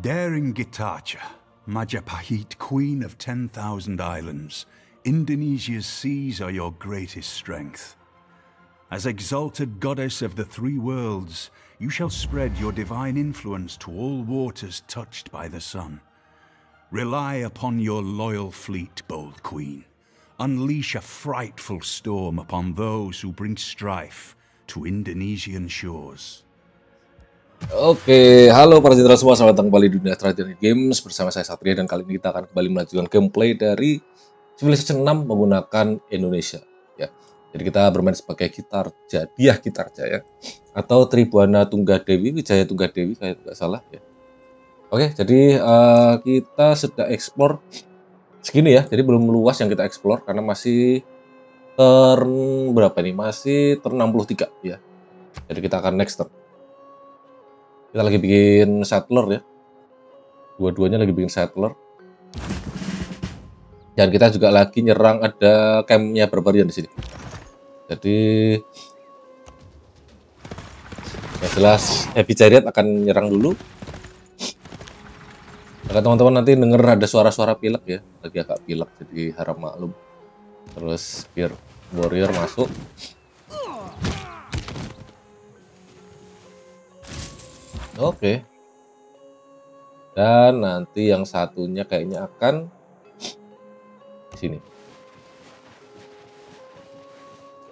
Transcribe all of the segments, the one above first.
Daring Gitacha, Majapahit, queen of 10,000 islands, Indonesia's seas are your greatest strength. As exalted goddess of the three worlds, you shall spread your divine influence to all waters touched by the sun. Rely upon your loyal fleet, bold queen. Unleash a frightful storm upon those who bring strife to Indonesian shores. Oke, halo para jenderal semua, selamat datang kembali di dunia tradisional games bersama saya Satria dan kali ini kita akan kembali melanjutkan gameplay dari Civilization 6 menggunakan Indonesia. Ya, jadi kita bermain sebagai gitar jadiah gitar jaya ya. atau Tribuana Tunggadewi Wijaya Tunggadewi saya tidak salah ya. Oke, jadi uh, kita sudah explore segini ya, jadi belum luas yang kita explore karena masih turn berapa ini Masih turn 63 ya. Jadi kita akan next turn. Kita lagi bikin settler ya. Dua-duanya lagi bikin settler. Dan kita juga lagi nyerang ada campnya barbarian di sini. Jadi ya jelas heavy chariot akan nyerang dulu. Maka teman-teman nanti denger ada suara-suara pilek ya, lagi agak pilek jadi haram maklum. Terus biar warrior masuk. Oke. Dan nanti yang satunya kayaknya akan di sini.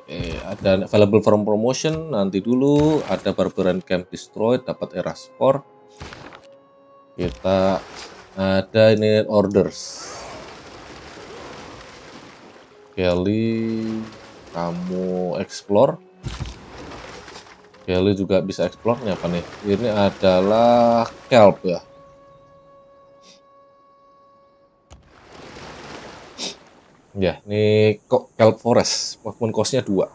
Eh, ada available from promotion nanti dulu, ada barbarian camp destroyed dapat era sport. Kita ada ini orders. Kelly kamu explore Oke, lu juga bisa explore nih apa nih? Ya. Ini adalah kelp ya. Ya, ini kok kelp forest, walaupun kosnya dua.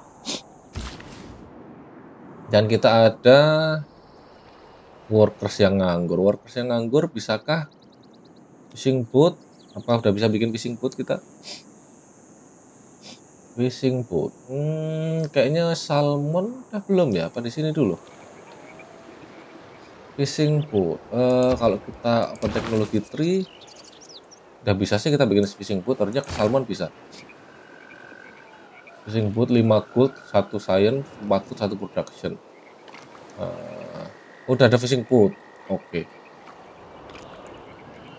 Dan kita ada workers yang nganggur. Workers yang nganggur, bisakah fishing boat? Apa udah bisa bikin fishing boat kita? Fishing boat. Hmm, kayaknya salmon udah eh, belum ya? Apa di sini dulu? Fishing boat. Uh, eh, kalau kita open teknologi tree, udah bisa sih kita bikin fishing boat. ke salmon bisa. Fishing boat 5 gold, satu science, 4 gold, satu production. Uh, udah ada fishing boat. Oke. Okay.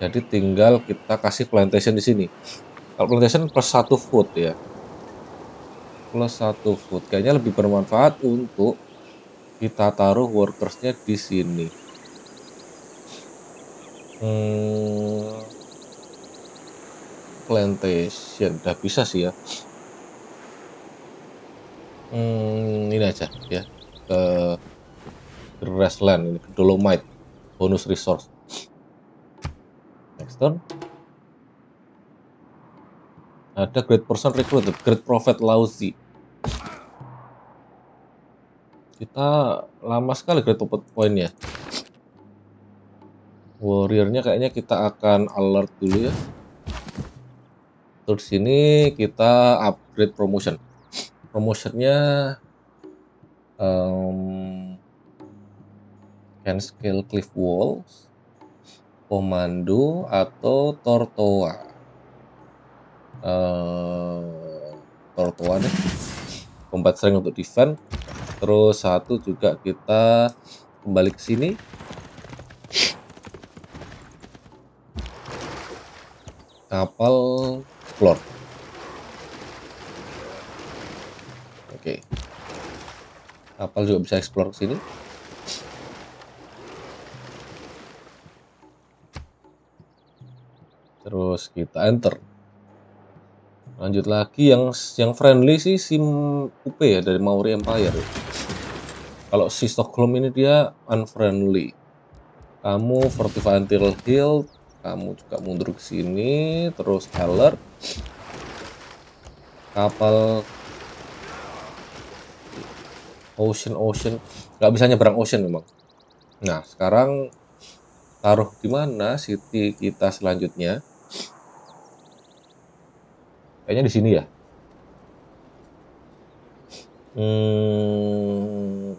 Jadi tinggal kita kasih plantation di sini. Kalau plantation plus 1 food ya plus satu food kayaknya lebih bermanfaat untuk kita taruh workersnya di sini hmm, plantation udah bisa sih ya hmm, ini aja ya ke grassland ini dolomite bonus resource next turn ada great person recruit, great prophet lausi. Kita lama sekali great prophet point ya. Warriornya kayaknya kita akan alert dulu ya. Terus sini kita upgrade promotion. Promotionnya um, can scale cliff walls, komando atau tortoa eh, Tortoa nih combat sering untuk defense terus satu juga kita kembali ke sini kapal floor oke okay. kapal juga bisa explore ke sini terus kita enter Lanjut lagi yang yang friendly sih sim UP ya dari Maori Empire. Kalau si Stockholm ini dia unfriendly. Kamu fortify until kamu juga mundur ke sini, terus alert. Kapal Ocean Ocean nggak bisa nyebrang Ocean memang. Nah sekarang taruh di mana city kita selanjutnya? Kayaknya di sini ya. Hmm,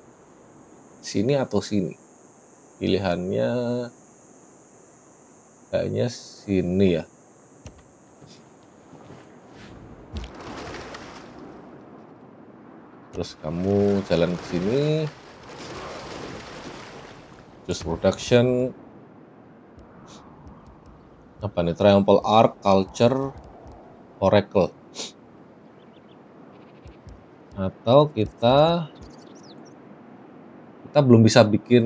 sini atau sini? Pilihannya kayaknya sini ya. Terus kamu jalan ke sini. Just production apa nih? Triumphal Arc, Culture, Oracle atau kita kita belum bisa bikin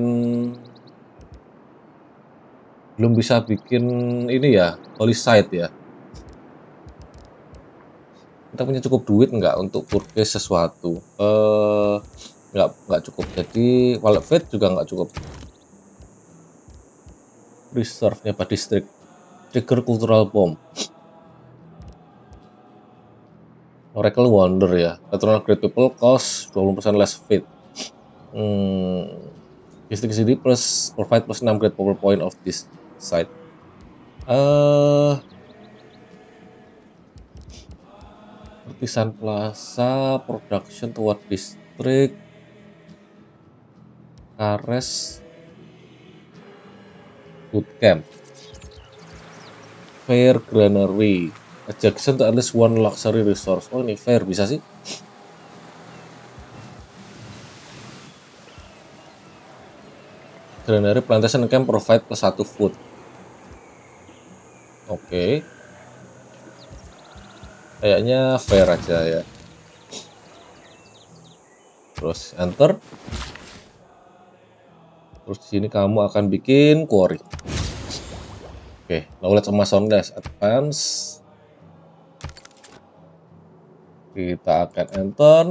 belum bisa bikin ini ya polisite ya kita punya cukup duit enggak untuk purchase sesuatu eh enggak nggak cukup jadi wallet fit juga enggak cukup reserve nya pak distrik trigger cultural bomb Oracle Wonder ya. Eternal Great People cost 20% less fit. Hmm. History CD plus provide plus 6 great power point of this site. Uh, eh, Artisan Plaza, Production Toward District, Kares, Bootcamp, Fair Granary, adjacent to at least one luxury resource. Oh ini fair bisa sih. Granary plantation can provide plus satu food. Oke. Okay. Kayaknya fair aja ya. Terus enter. Terus di sini kamu akan bikin quarry. Oke, okay, knowledge Amazon guys, advance kita akan enter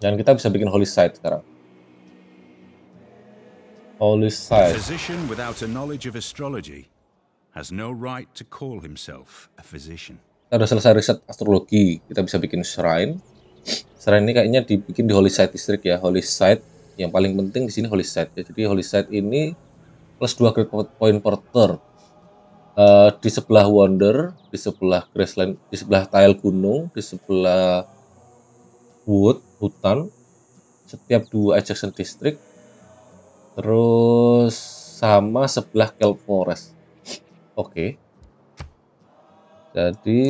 dan kita bisa bikin holy site sekarang holy site a physician without a knowledge of astrology has no right to call himself a physician kita udah selesai riset astrologi kita bisa bikin shrine shrine ini kayaknya dibikin di holy site district ya holy site yang paling penting di sini holy site ya. jadi holy site ini plus 2 point per turn uh, di sebelah Wonder, di sebelah Grassland, di sebelah Tile Gunung, di sebelah Wood, hutan, setiap dua adjacent district, terus sama sebelah Kelp Forest. Oke. Okay. Jadi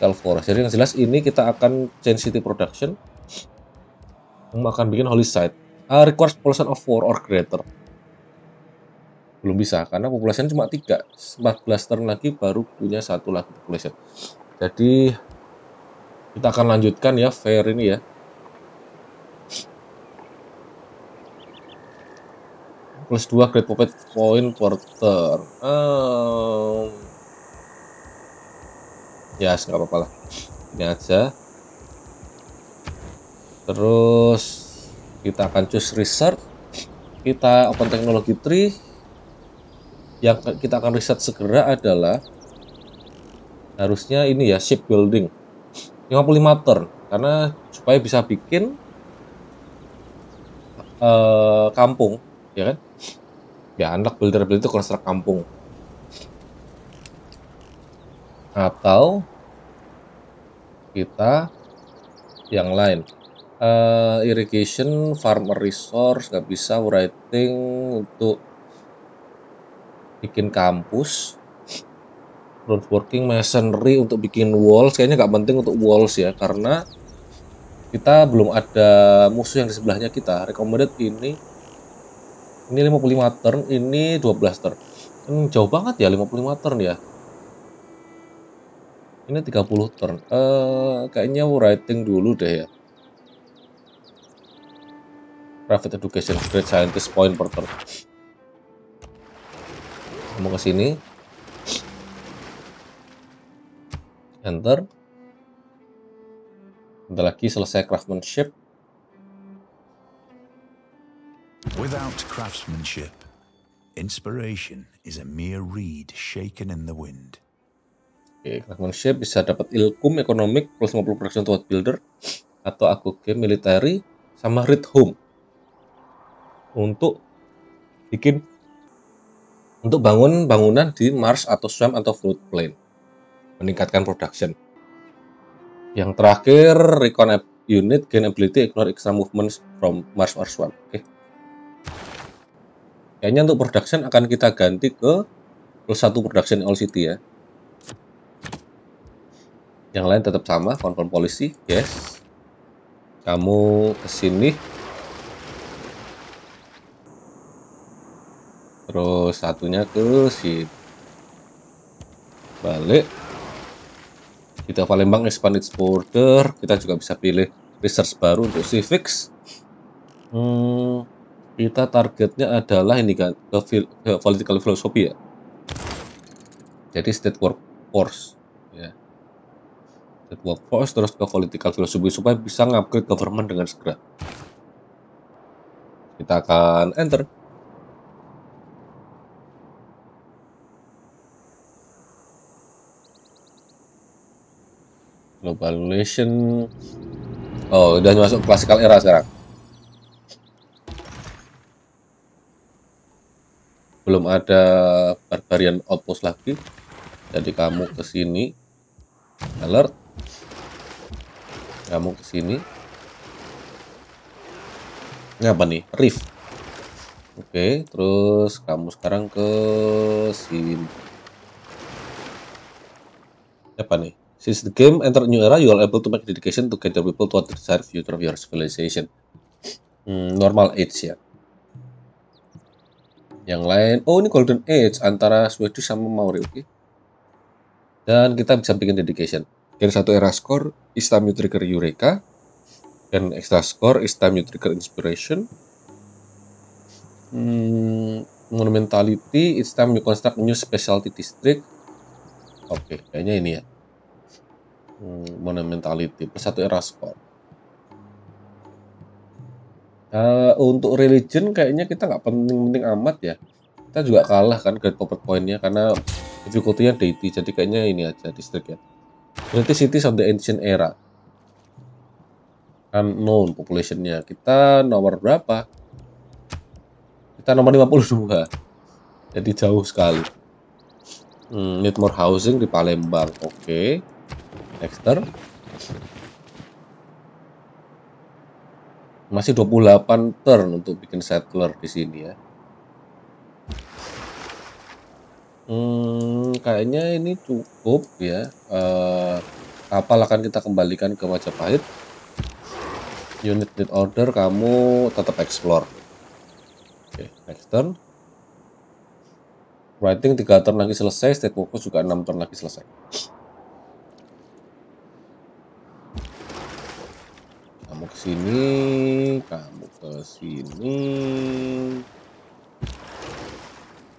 Kelp Forest. Jadi yang jelas ini kita akan change city production. Yang akan bikin holy site. Uh, requires pollution of 4 or greater belum bisa karena populasinya cuma tiga 14 tahun lagi baru punya satu lagi populasinya jadi kita akan lanjutkan ya fair ini ya plus dua grade puppet point quarter um, ya yes, nggak apa-apa lah ini aja terus kita akan choose research kita open teknologi tree yang kita akan riset segera adalah harusnya ini ya ship building 55 turn karena supaya bisa bikin uh, kampung ya kan ya anak builder builder itu konstruk kampung atau kita yang lain uh, irrigation farmer resource nggak bisa writing untuk bikin kampus woodworking masonry untuk bikin walls kayaknya nggak penting untuk walls ya karena kita belum ada musuh yang di sebelahnya kita recommended ini ini 55 turn ini 12 turn hmm, jauh banget ya 55 turn ya ini 30 turn uh, kayaknya writing dulu deh ya private education great scientist point per turn mau ke sini enter Bentar lagi selesai craftsmanship Without craftsmanship, inspiration is a mere reed shaken in the wind. Oke, okay, craftsmanship bisa dapat ilkum ekonomik plus 50% untuk builder atau aku game military sama read home untuk bikin untuk bangun bangunan di Mars atau Swamp atau Fruit Plain, meningkatkan production. Yang terakhir, Recon Unit Gain Ability Ignore Extra Movements from Mars or Swamp. Oke. Okay. Kayaknya untuk production akan kita ganti ke plus satu production all city ya. Yang lain tetap sama, confirm policy, yes. Kamu kesini, terus satunya ke si balik kita Palembang expanded border kita juga bisa pilih research baru untuk fix hmm, kita targetnya adalah ini kan ke, ke political philosophy ya jadi state workforce ya state workforce terus ke political philosophy supaya bisa ngupgrade government dengan segera kita akan enter evaluation. Oh, udah masuk classical era sekarang. Belum ada barbarian outpost lagi. Jadi kamu ke sini. Alert. Kamu ke sini. Ini apa nih? Rift. Oke, okay, terus kamu sekarang ke sini. Apa nih? Since the game entered new era, you are able to make dedication to gather people to the desired future of your civilization. Hmm, normal age ya. Yang lain, oh ini golden age antara Swedish sama Maori, oke. Okay. Dan kita bisa bikin dedication. Gain satu era score, is time you trigger Eureka. Dan extra score, is time you trigger Inspiration. Hmm, monumentality, it's time you construct new specialty district. Oke, okay, kayaknya ini ya monumentality satu era Sport. uh, untuk religion kayaknya kita nggak penting-penting amat ya kita juga kalah kan grade paper pointnya karena difficulty-nya deity jadi kayaknya ini aja district ya berarti cities of the ancient era unknown populationnya kita nomor berapa kita nomor 52 jadi jauh sekali hmm, need more housing di Palembang oke Dexter masih 28 turn untuk bikin settler di sini ya hmm, kayaknya ini cukup ya uh, kapal akan kita kembalikan ke Majapahit unit need order kamu tetap explore oke okay, next turn writing 3 turn lagi selesai state focus juga 6 turn lagi selesai kamu ke sini, kamu ke sini.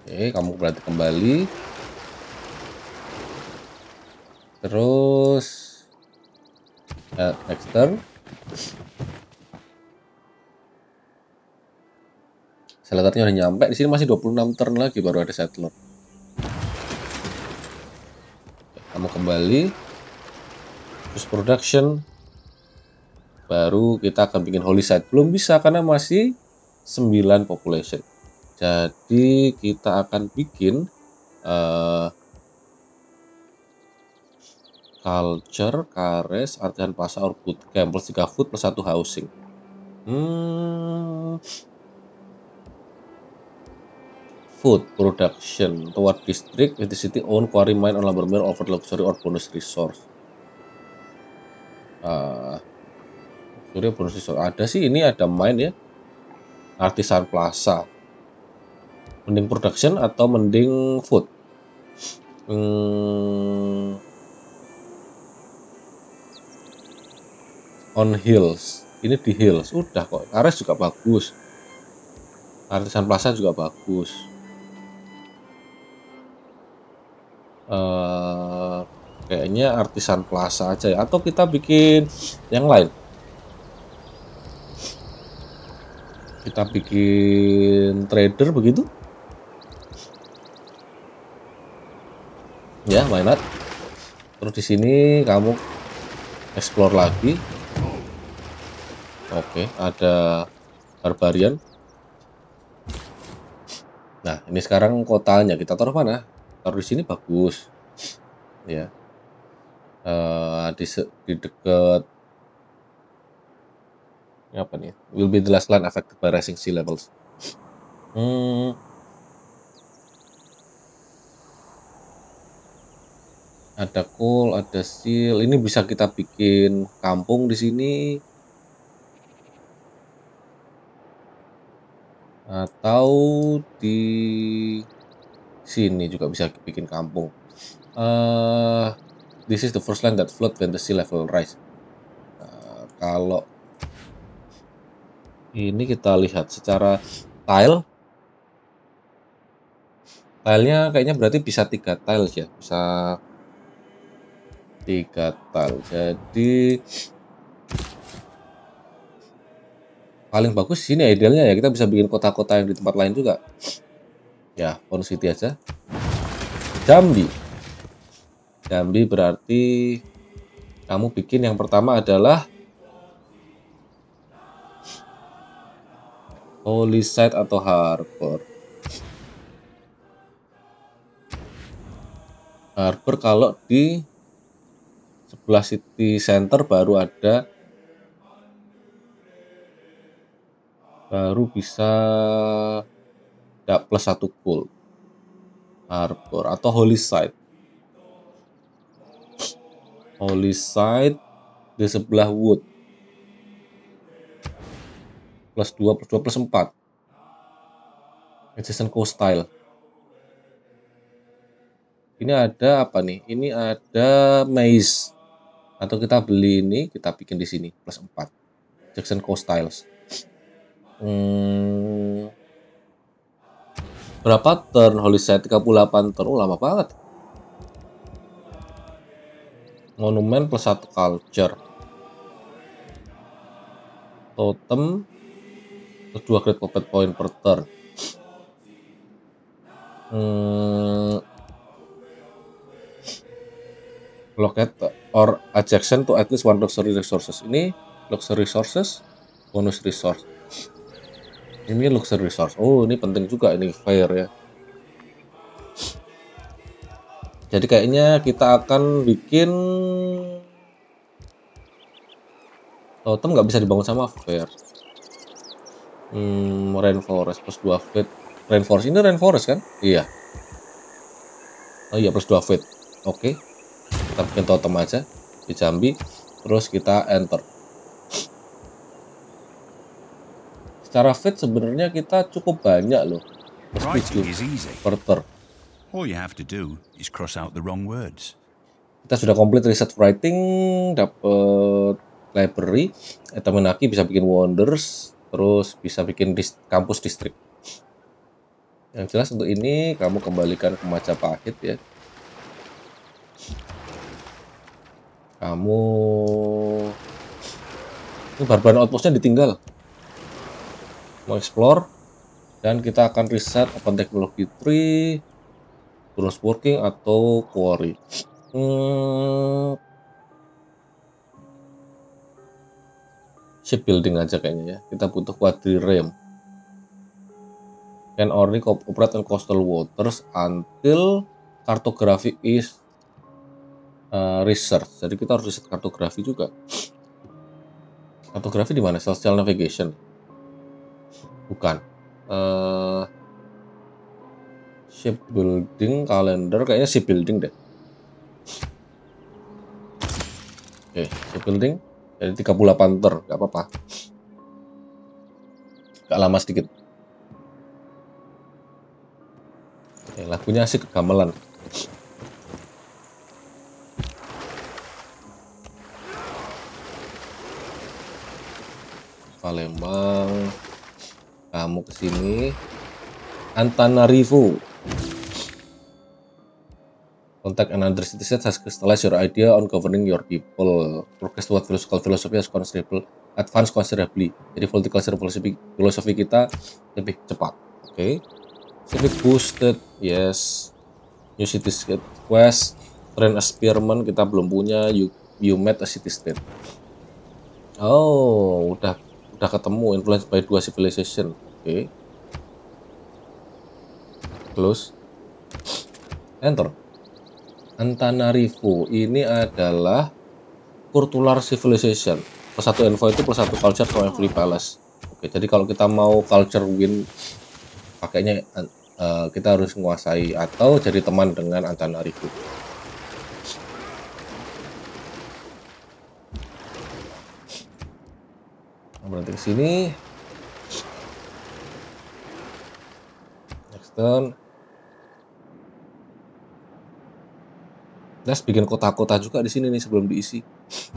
Oke, kamu berarti kembali. Terus eh next turn. Selatatnya udah nyampe di sini masih 26 turn lagi baru ada settler. kamu kembali. Terus production baru kita akan bikin holy site belum bisa karena masih 9 population jadi kita akan bikin uh, culture, kares, artian pasar, or food camp plus 3 food plus 1 housing hmm, food production toward district with the city own quarry mine or lumber mill over luxury or bonus resource uh, Surya Bonusiswa ada sih ini ada main ya Artisan Plaza mending production atau mending food hmm. on hills ini di hills udah kok Ares juga bagus Artisan Plaza juga bagus uh, kayaknya Artisan Plaza aja ya atau kita bikin yang lain kita bikin trader begitu ya why not terus di sini kamu explore lagi oke okay, ada barbarian nah ini sekarang kotanya kita taruh mana taruh di sini bagus ya uh, di, di dekat apa nih will be the last land affected by rising sea levels hmm. ada coal ada seal ini bisa kita bikin kampung di sini atau di sini juga bisa bikin kampung. Uh, this is the first land that flood when the sea level rise. Uh, kalau ini kita lihat secara tile tilenya kayaknya berarti bisa tiga tile ya bisa tiga tile jadi paling bagus sini idealnya ya kita bisa bikin kota-kota yang di tempat lain juga ya on City aja Jambi Jambi berarti kamu bikin yang pertama adalah Holy Site atau Harper? Harper kalau di sebelah city center baru ada baru bisa dapat plus satu pool. Harper atau Holy Holy Site di sebelah Wood plus 2 plus 2 plus 4 adjacent co-style ini ada apa nih ini ada maze atau kita beli ini kita bikin di sini plus 4 Jackson co-styles hmm, berapa turn holy set 38 turn oh lama banget monumen plus satu culture totem terus 2 grade combat point per turn hmm, locket or adjacent to at least one luxury resources ini luxury resources bonus resource ini luxury resource oh ini penting juga ini fire ya jadi kayaknya kita akan bikin totem nggak bisa dibangun sama fire Hmm, rainforest plus 2 feet. Rainforest ini rainforest kan? Iya. Oh iya plus 2 feet. Oke. Okay. Kita bikin totem aja di Jambi. Terus kita enter. Secara fit sebenarnya kita cukup banyak loh. writing All you have to do is cross out the wrong words. Kita sudah complete research writing, dapet library, etamenaki bisa bikin wonders, terus bisa bikin kampus distrik yang jelas untuk ini kamu kembalikan ke Majapahit ya kamu ini barbar outpostnya ditinggal mau explore dan kita akan riset open technology tree gross working atau quarry hmm, shipbuilding building aja kayaknya ya kita butuh rem can only operate in coastal waters until cartography is uh, research jadi kita harus riset kartografi juga kartografi di mana Social navigation bukan uh, building kalender kayaknya building deh oke okay, shipbuilding jadi 38 ter, nggak apa-apa. Gak lama sedikit. Ya, lagunya asik gamelan. Palembang, kamu kesini. Antanarivo contact another citizen has crystallized your idea on governing your people. Progress toward philosophical philosophy has considerable advanced considerably. Jadi political philosophy, philosophy kita lebih cepat. Oke. Okay. Civic boosted, yes. New city state quest, Train a kita belum punya. You, you met a city state. Oh, udah udah ketemu influence by dua civilization. Oke. Okay. Close. Enter. Antanarivo ini adalah Kurtular Civilization. Plus satu info itu plus satu culture sama Free Palace. Oke, jadi kalau kita mau culture win pakainya uh, kita harus menguasai atau jadi teman dengan Antanarivo. Nah, berhenti di sini. Next turn. Let's bikin kota-kota juga di sini nih sebelum diisi.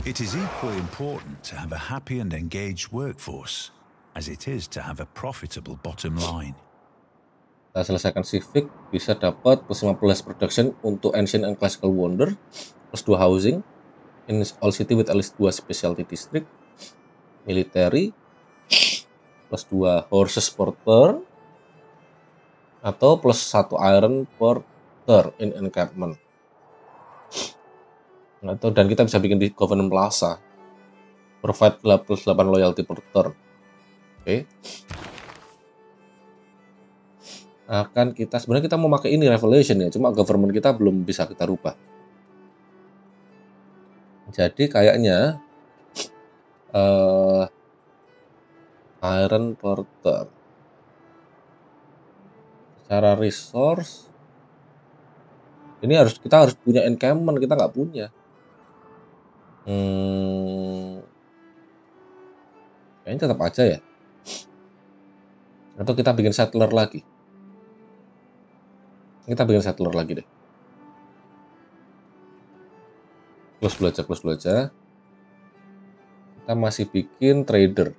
It is equally important to have a happy and engaged workforce as it is to have a profitable bottom line. Kita selesaikan civic bisa dapat plus 15 production untuk ancient and classical wonder plus 2 housing in all city with at least 2 specialty district military plus 2 horses per turn atau plus 1 iron per turn in encampment atau nah, dan kita bisa bikin di government plaza provide plus 8 loyalty per turn oke okay. akan kita sebenarnya kita mau pakai ini revelation ya cuma government kita belum bisa kita rubah jadi kayaknya uh, iron per secara resource ini harus kita harus punya encampment kita nggak punya Hmm, kayaknya tetap aja ya. Atau kita bikin settler lagi. Kita bikin settler lagi deh. plus dulu aja, close dulu aja. Kita masih bikin trader.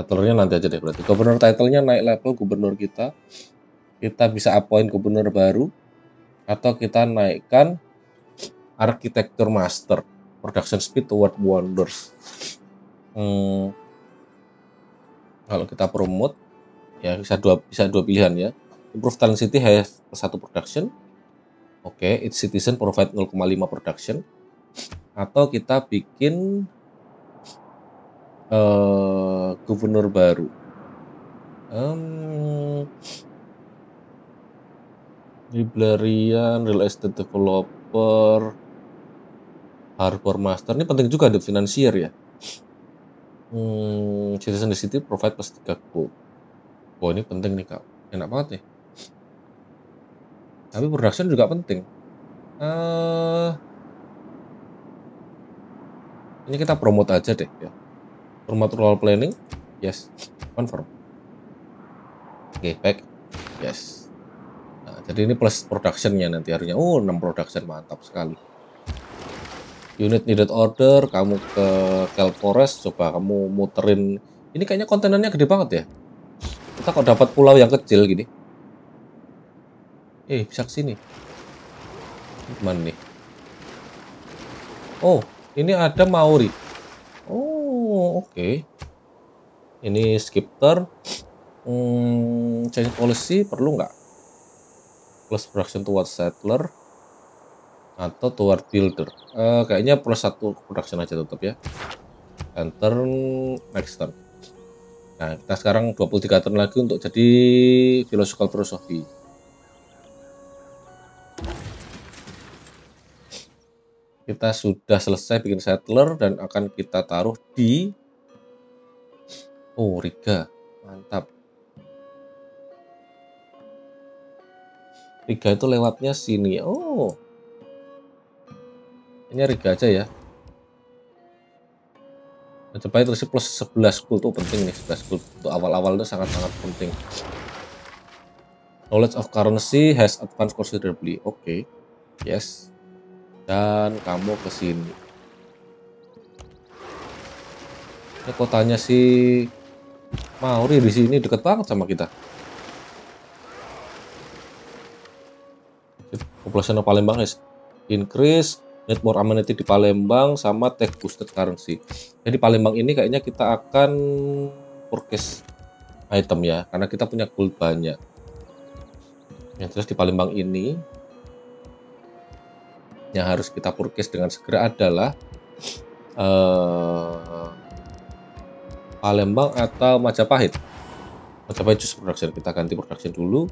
Settlernya nanti aja deh berarti. Gubernur title-nya naik level gubernur kita. Kita bisa appoint gubernur baru. Atau kita naikkan Architecture Master Production Speed Award Wonders hmm, kalau kita promote ya bisa dua bisa dua pilihan ya improve talent city have satu production oke okay, each citizen provide 0,5 production atau kita bikin uh, gubernur baru um, librarian real estate developer Harbor master ini penting juga ada financier ya. Hmm, citizen di city provide plus 3 Oh Wah ini penting nih kak, enak banget nih. Tapi production juga penting. Uh, ini kita promote aja deh ya. Promote role planning, yes, confirm. Oke, okay, back, yes. Nah, jadi ini plus productionnya nanti harinya. oh 6 production mantap sekali unit needed order, kamu ke Kelpores, coba kamu muterin. Ini kayaknya kontenannya gede banget ya. Kita kok dapat pulau yang kecil gini. Eh, bisa kesini. Mana nih? Oh, ini ada Maori. Oh, oke. Okay. Ini skip turn. Hmm, change policy perlu nggak? Plus production towards settler atau tower builder uh, kayaknya plus satu production aja tetap ya dan turn next turn nah kita sekarang 23 turn lagi untuk jadi philosophical philosophy kita sudah selesai bikin settler dan akan kita taruh di oh Riga mantap Riga itu lewatnya sini oh ini riga aja ya. Nah, coba coba terus plus 11 gold tuh penting nih 11 gold untuk awal-awal itu sangat-sangat penting. Knowledge of currency has advanced considerably. Oke. Okay. Yes. Dan kamu ke sini. Ini kotanya si Mauri di sini deket banget sama kita. Population of Palembang is increase need more amenity di Palembang sama tech boosted currency jadi Palembang ini kayaknya kita akan purchase item ya karena kita punya gold banyak yang terus di Palembang ini yang harus kita purchase dengan segera adalah uh, Palembang atau Majapahit Majapahit Juice Production kita ganti production dulu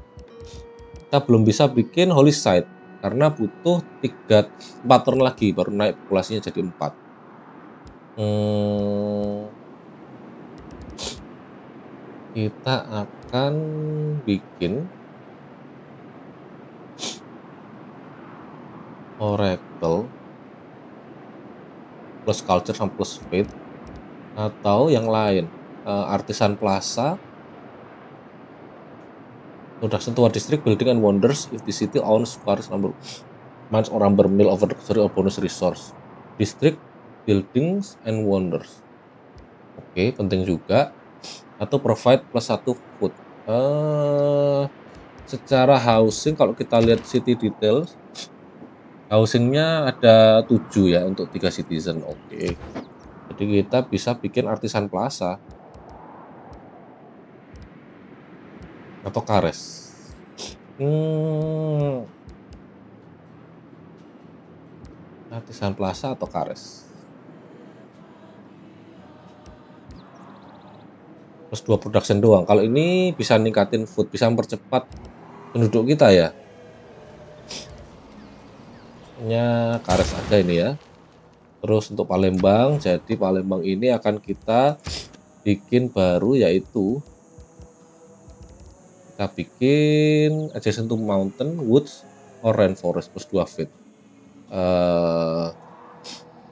kita belum bisa bikin holy site karena butuh tiga empat turn lagi baru naik populasinya jadi empat. hmm, kita akan bikin Oracle plus culture sama plus speed atau yang lain eh, artisan plaza Noda Sentua District Building and Wonders if the city owns cars number months or number mil over the luxury or bonus resource. District Buildings and Wonders. Oke, okay, penting juga. Atau provide plus satu food. Uh, eh, secara housing kalau kita lihat city details housingnya ada tujuh ya untuk tiga citizen oke okay. jadi kita bisa bikin artisan plaza atau Kares? Hmm. Artisan Plaza atau Kares? Plus dua production doang. Kalau ini bisa ningkatin food, bisa mempercepat penduduk kita ya. Nya Kares aja ini ya. Terus untuk Palembang, jadi Palembang ini akan kita bikin baru yaitu kita bikin adjacent to mountain, woods, or rainforest plus 2 feet. Uh,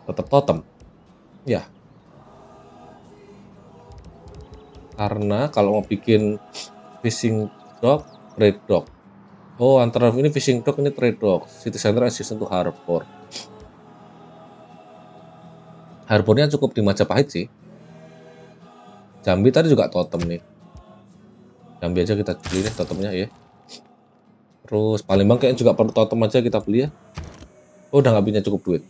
tetap totem. Ya. Karena kalau mau bikin fishing dock, trade dock. Oh, antara ini fishing dock, ini trade dock. City center adjacent to harbor. Harbornya cukup di Majapahit sih. Jambi tadi juga totem nih yang biasa kita beli deh totemnya ya. Terus Palembang kayaknya juga perlu totem aja kita beli ya. Oh, udah nggak punya cukup duit.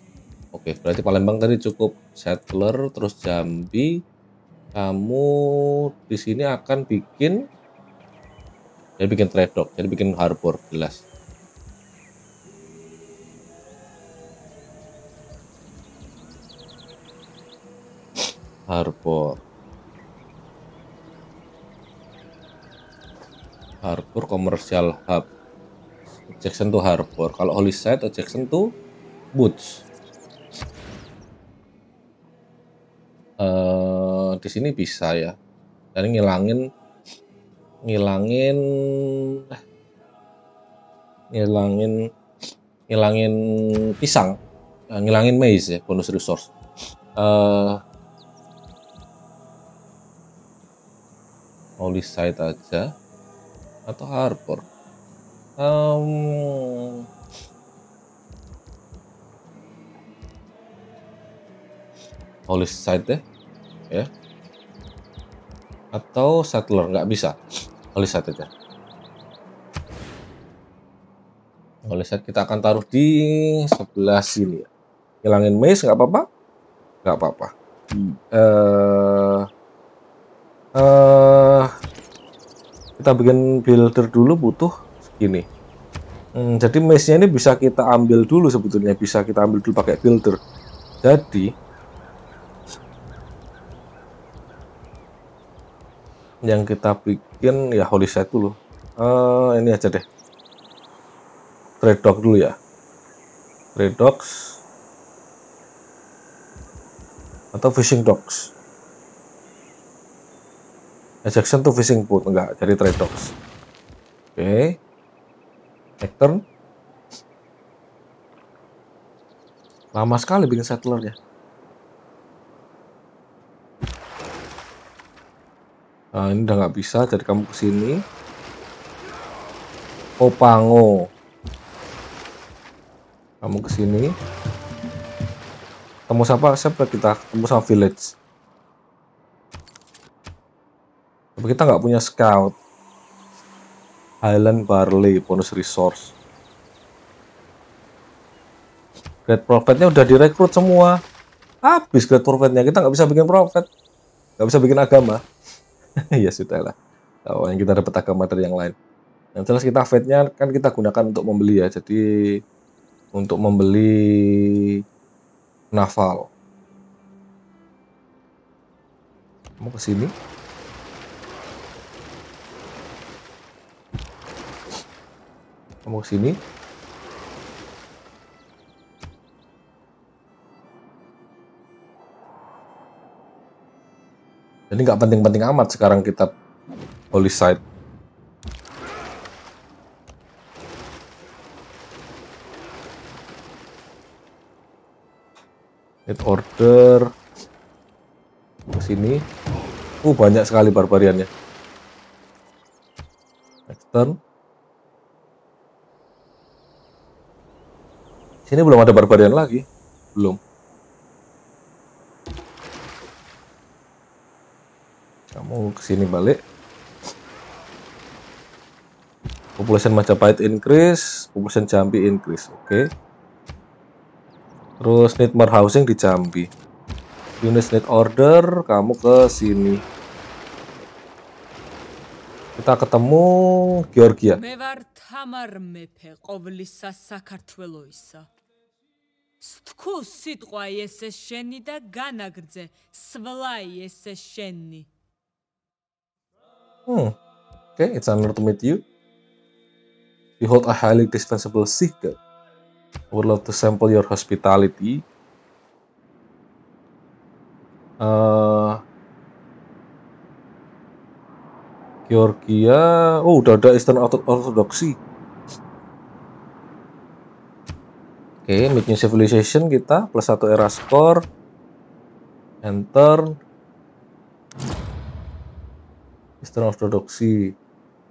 Oke, berarti Palembang tadi cukup settler, terus Jambi. Kamu di sini akan bikin, jadi bikin trade dock, jadi bikin harbor jelas. Harbor. Harbor Commercial Hub. Jackson tuh harbor. Kalau Holy Side atau Jackson tuh Woods. Uh, di sini bisa ya. Dan ngilangin ngilangin eh, ngilangin ngilangin pisang, uh, ngilangin maize ya, bonus resource. Uh, Holy Side aja atau Harper um, Holy Side ya, ya atau Settler nggak bisa Holy Side aja Holy Side kita akan taruh di sebelah sini ya hilangin Maze nggak apa-apa nggak apa-apa hmm. uh, uh, kita bikin builder dulu butuh segini. hmm, jadi mesnya ini bisa kita ambil dulu sebetulnya bisa kita ambil dulu pakai builder jadi yang kita bikin ya holy site dulu uh, ini aja deh dog dulu ya Redox atau fishing dogs Ejection to fishing put enggak jadi trade tradeox. Oke. Okay. Back turn. Lama sekali bikin ya Nah, ini udah nggak bisa, jadi kamu ke sini. Kamu kesini, sini. Temu siapa? Siapa kita? Temu sama village. tapi kita nggak punya scout Highland Barley bonus resource Great Profitnya udah direkrut semua habis Great Profitnya kita nggak bisa bikin profit nggak bisa bikin agama ya sudah lah yang kita dapat agama dari yang lain yang jelas kita fednya kan kita gunakan untuk membeli ya jadi untuk membeli naval mau ke sini Kamu sini. Jadi nggak penting-penting amat sekarang kita holy site. Hit order ke sini. Uh banyak sekali barbariannya. Next turn. Sini belum ada barbarian lagi. Belum. Kamu kesini balik. Population Majapahit increase, population Jambi increase. Oke. Okay. Terus need more housing di Jambi. Units need order, kamu ke sini. Kita ketemu Georgia. სთქუ სიტყვა ესე შენი და განაგრძე სვლაი ესე შენი ჰმ okay it's honored to meet you we hold a highly dispensable seeker would love to sample your hospitality uh georgia oh udah ada eastern orthodoxy Oke, okay, make new civilization kita plus satu era score. Enter. Eastern produksi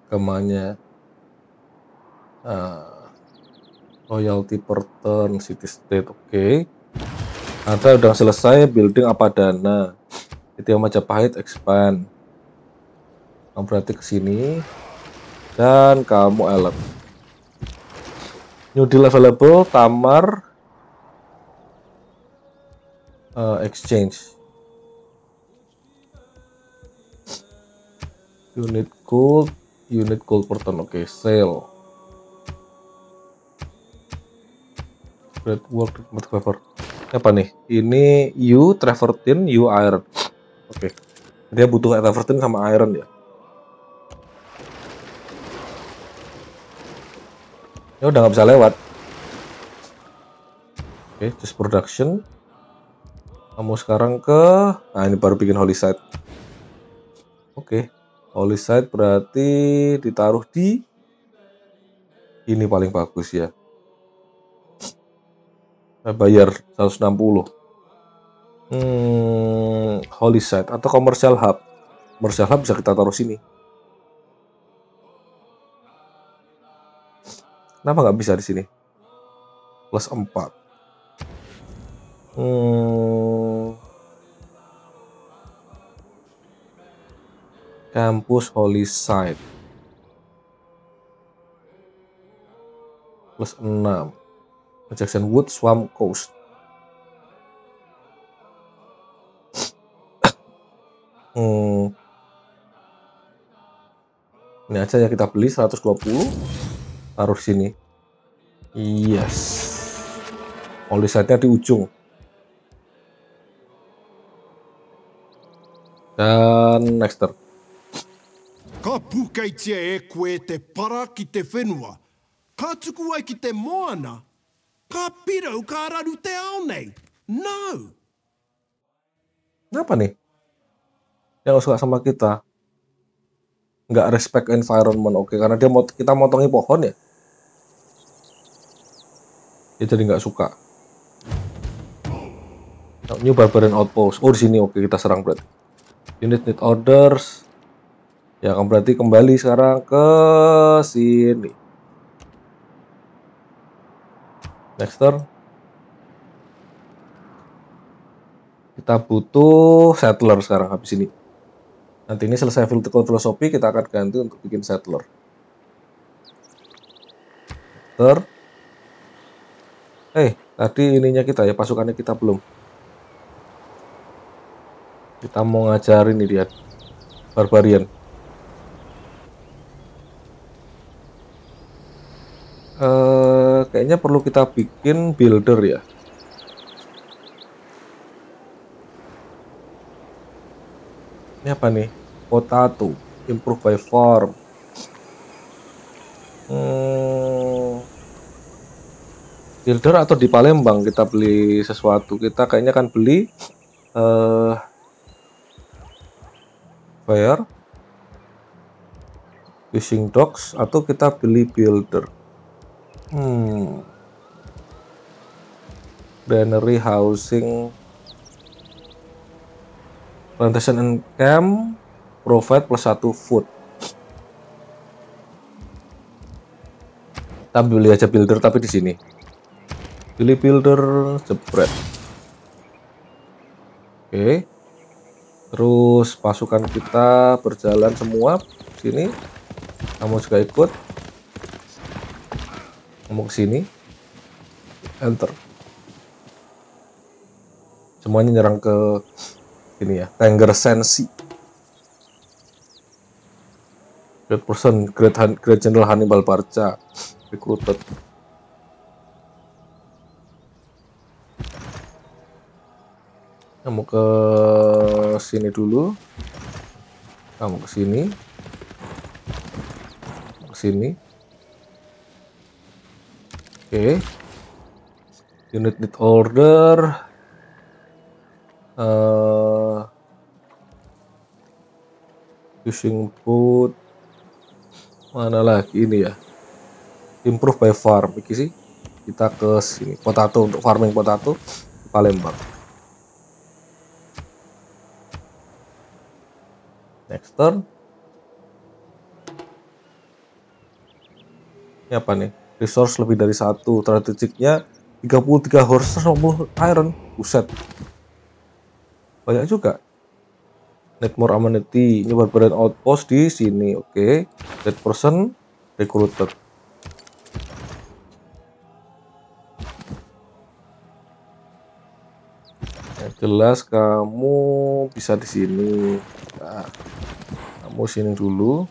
kemanya uh, eh, royalty per turn city state oke okay. Nanti udah selesai building apa dana itu yang Majapahit expand kamu berarti ke sini dan kamu elem New deal available, Tamar, uh, exchange. Unit gold, unit gold per ton. Oke, okay, sale. Great work, Trevor. Apa nih? Ini U, tin U, Iron. Oke. Okay. Dia butuh tin sama Iron ya. ya udah nggak bisa lewat oke okay, just production kamu sekarang ke nah ini baru bikin holy site oke okay. holy site berarti ditaruh di ini paling bagus ya saya bayar 160 hmm, holy site atau commercial hub commercial hub bisa kita taruh sini Kenapa nggak bisa di sini? Plus 4. Hmm. Kampus Holy Side. Plus 6. Jackson Wood Swamp Coast. hmm. Ini aja yang kita beli 120 taruh sini yes polisannya di ujung dan next turn ka pūkeitia e te para ki te whenua ka tuku ai ki te moana ka pirau ka te ao nei no Kenapa nih? Yang suka sama kita nggak respect environment oke okay, karena dia mau kita motongi pohon ya dia jadi nggak suka New Barbarian Outpost. Oh, di sini oke kita serang berarti. Unit need orders. Ya, kan berarti kembali sekarang ke sini. Next turn. Kita butuh settler sekarang habis ini. Nanti ini selesai filter filosofi kita akan ganti untuk bikin settler. Settler. Eh, tadi ininya kita ya, pasukannya kita belum. Kita mau ngajarin nih dia. Barbarian. Uh, kayaknya perlu kita bikin builder ya. Ini apa nih? Potato. Improve by form. Hmm Gildor atau di Palembang kita beli sesuatu kita kayaknya akan beli uh, eh, bayar fishing dogs atau kita beli builder hmm Bannery housing plantation and camp provide plus satu food kita beli aja builder tapi di sini pilih builder jepret oke terus pasukan kita berjalan semua sini kamu juga ikut kamu ke sini enter semuanya nyerang ke ini ya Tanger Sensi Great person Great, Han Great General Hannibal Barca recruited kamu ke sini dulu kamu ke sini ke sini oke okay. unit need order uh, fishing boat mana lagi ini ya improve by farm sih kita ke sini potato untuk farming potato Palembang ekstern. Ini apa nih? Resource lebih dari satu. Strategiknya 33 horse 50 iron. Buset. Banyak juga. Need more amenity. Ini barbarian outpost di sini. Oke. Okay. Dead person recruited. jelas kamu bisa di sini nah, kamu sini dulu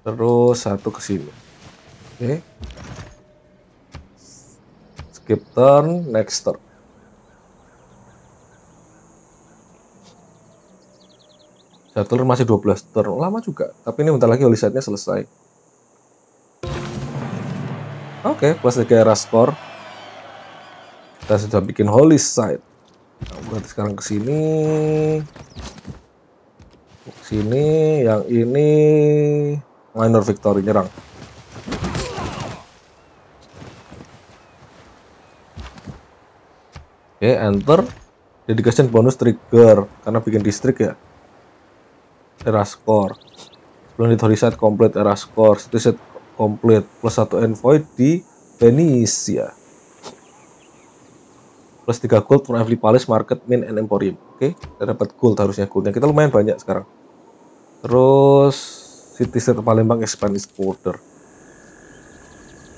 terus satu ke sini oke okay. skip turn next turn satu masih 12 turn lama juga tapi ini bentar lagi holisatnya selesai oke okay, plus 3 era score kita sudah bikin holy site nah, berarti sekarang ke sini sini yang ini minor victory nyerang oke okay, enter dedication bonus trigger karena bikin distrik ya era score sebelum di holy site complete era score set complete plus satu envoy di Venesia ya plus 3 gold from every palace, market, min, and emporium. Oke, okay? kita dapat gold harusnya goldnya. Kita lumayan banyak sekarang. Terus City Center Palembang expand its border.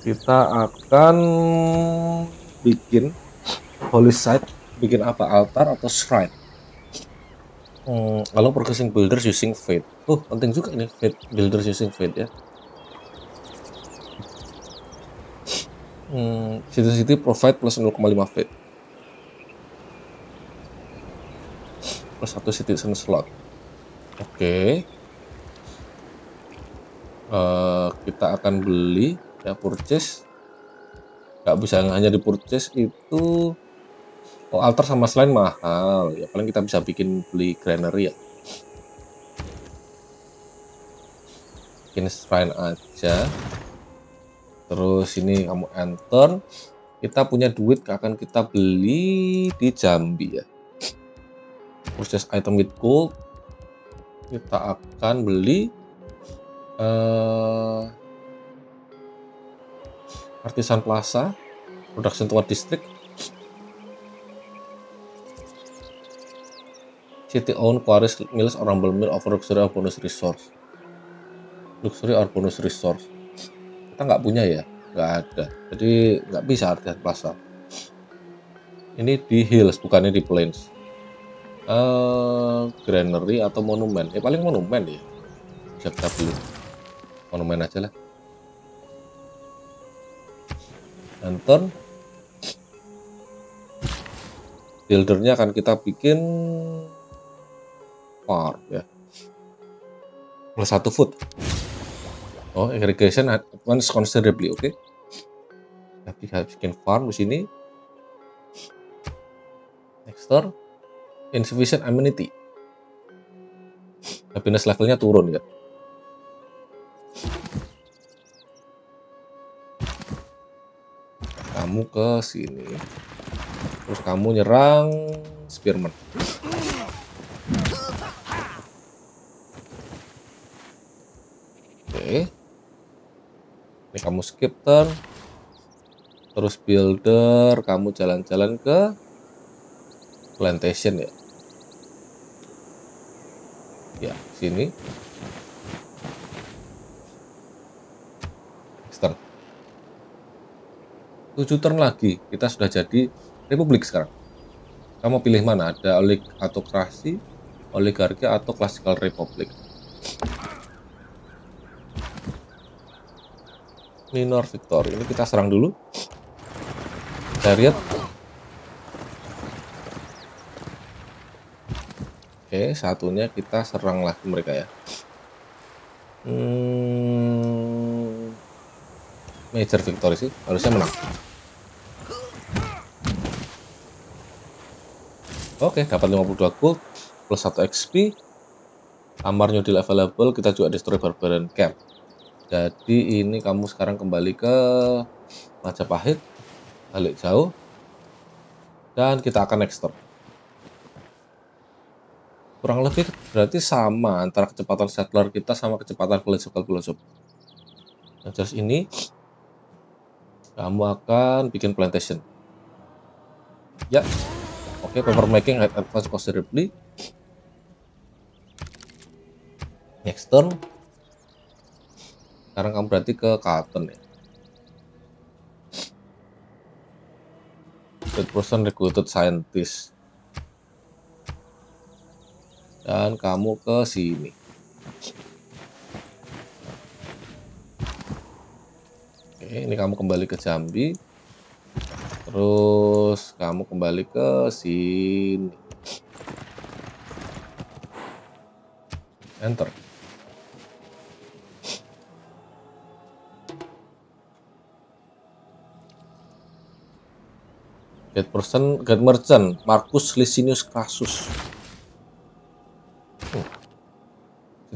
Kita akan bikin holy site, bikin apa altar atau shrine. Hmm, kalau progressing builders using faith. Oh, tuh penting juga ini faith builders using faith ya. Hmm, City city provide plus 0,5 faith. plus satu citizen slot oke okay. uh, eh, kita akan beli ya purchase Gak bisa hanya di purchase itu oh, altar sama selain mahal ya paling kita bisa bikin beli granary ya bikin shrine aja terus ini kamu enter kita punya duit akan kita beli di Jambi ya proses item with gold kita akan beli uh, Artisan Plaza Production Tower District City Own Quarries Mills or Rumble Mill Over Luxury or Bonus Resource Luxury or Bonus Resource kita nggak punya ya nggak ada jadi nggak bisa Artisan Plaza ini di hills bukannya di plains uh, granary atau monumen eh paling monumen ya bisa kita pilih monumen aja lah Anton buildernya akan kita bikin farm ya plus satu foot. oh irrigation advance considerably oke okay. tapi harus bikin farm di sini next door insufficient amenity. Happiness levelnya turun ya. Kamu ke sini. Terus kamu nyerang Spearman. Oke. kamu skip turn. Terus builder, kamu jalan-jalan ke plantation ya. sini. Start. 7 turn lagi, kita sudah jadi republik sekarang. Kamu pilih mana? Ada oleh autokrasi, oligarki, atau classical republik? Minor Victor, Ini kita serang dulu. Chariot Oke, satunya kita serang lagi mereka ya. Hmm, major victory sih, harusnya menang. Oke, dapat 52 gold plus 1 XP. Amarnya deal available kita juga destroy barbarian camp. Jadi ini kamu sekarang kembali ke Majapahit, balik jauh, dan kita akan next stop kurang lebih berarti sama antara kecepatan settler kita sama kecepatan philosophical philosoph nah just ini kamu akan bikin plantation ya oke okay, paper making at advance considerably next turn sekarang kamu berarti ke cotton ya Good person recruited scientist dan kamu ke sini. Oke, ini kamu kembali ke Jambi. Terus kamu kembali ke sini. Enter. Get person, get merchant, Marcus Licinius Crassus.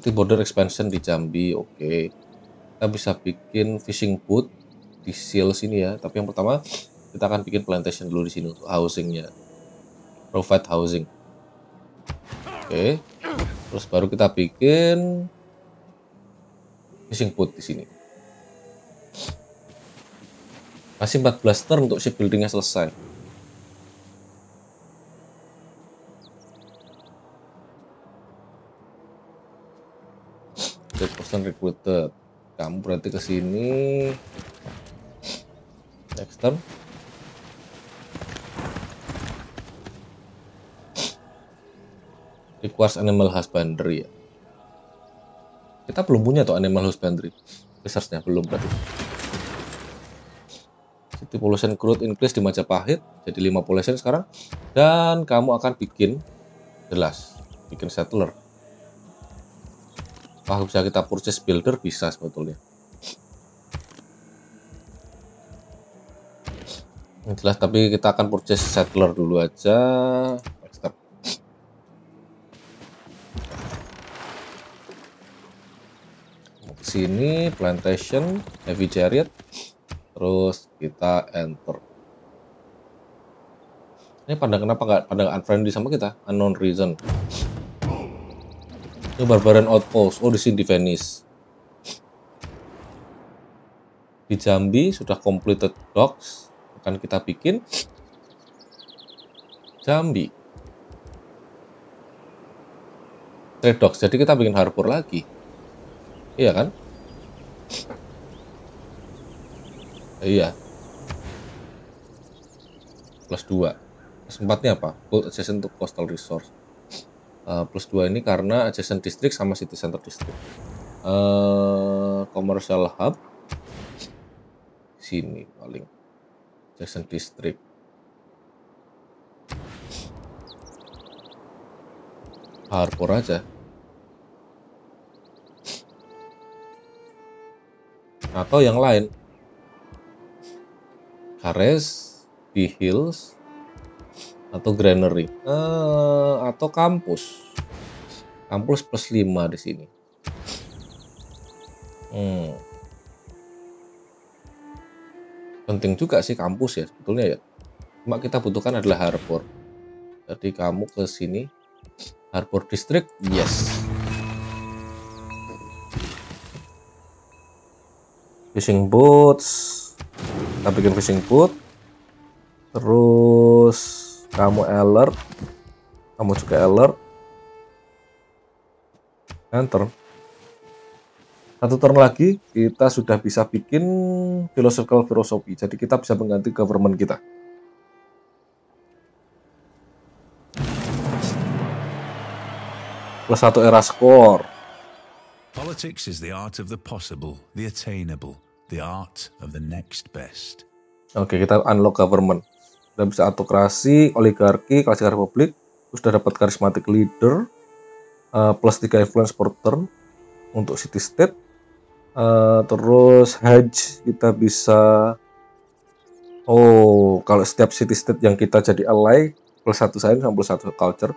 city border expansion di Jambi oke okay. kita bisa bikin fishing boat di seal ini ya tapi yang pertama kita akan bikin plantation dulu di sini untuk housingnya provide housing oke okay. terus baru kita bikin fishing boat di sini masih 14 turn untuk shipbuildingnya selesai person recruited kamu berarti ke sini Dexter requires animal husbandry ya kita belum punya tuh animal husbandry researchnya belum berarti city pollution growth increase di Majapahit jadi 5 pollution sekarang dan kamu akan bikin jelas bikin settler kalau bisa kita purchase builder bisa sebetulnya yang jelas tapi kita akan purchase settler dulu aja sini plantation heavy chariot terus kita enter ini pada kenapa nggak pada unfriendly sama kita unknown reason itu barbaran Outpost. Oh, di sini di Venice. Di Jambi sudah completed docks. Akan kita bikin Jambi. Trade docks. Jadi kita bikin harbor lagi. Iya kan? Iya. Plus 2. Plus 4 apa? Gold adjacent to coastal resource. Eh, plus 2 ini karena adjacent district sama city center district uh, commercial hub sini paling adjacent district hardcore aja atau yang lain Kares, Hills atau granary uh, atau kampus kampus plus 5 di sini hmm. penting juga sih kampus ya sebetulnya ya cuma kita butuhkan adalah harbor jadi kamu ke sini harbor district yes fishing boats kita bikin fishing boat terus kamu alert kamu juga alert enter satu turn lagi kita sudah bisa bikin philosophical philosophy jadi kita bisa mengganti government kita plus satu era score Politics is the art of the possible, the attainable, the art of the next best. Oke, okay, kita unlock government udah bisa autokrasi, oligarki, klasik republik, terus udah dapat karismatik leader, uh, plus 3 influence per turn untuk city state, uh, terus hedge kita bisa oh kalau setiap city state yang kita jadi ally plus satu sains plus satu culture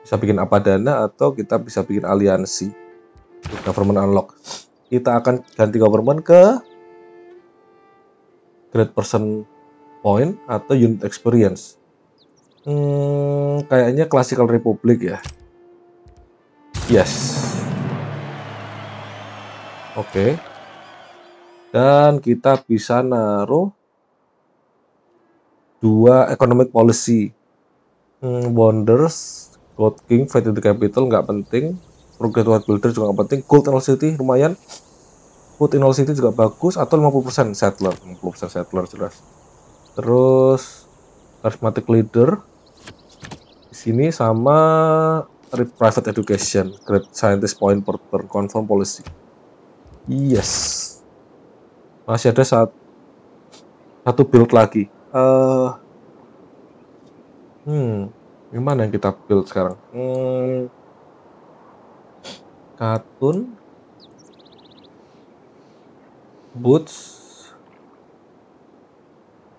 bisa bikin apa dana atau kita bisa bikin aliansi government unlock kita akan ganti government ke great person point atau unit experience. Hmm, kayaknya Classical Republic ya. Yes. Oke. Okay. Dan kita bisa naruh dua economic policy. Hmm, Wonders, God King, Fight the Capital nggak penting. Progress World Builder juga nggak penting. Gold in All City lumayan. Put in All City juga bagus atau 50% settler, 50% settler jelas terus charismatic leader di sini sama private education great scientist point per per confirm policy yes masih ada saat satu build lagi uh, hmm gimana yang kita build sekarang hmm, katun boots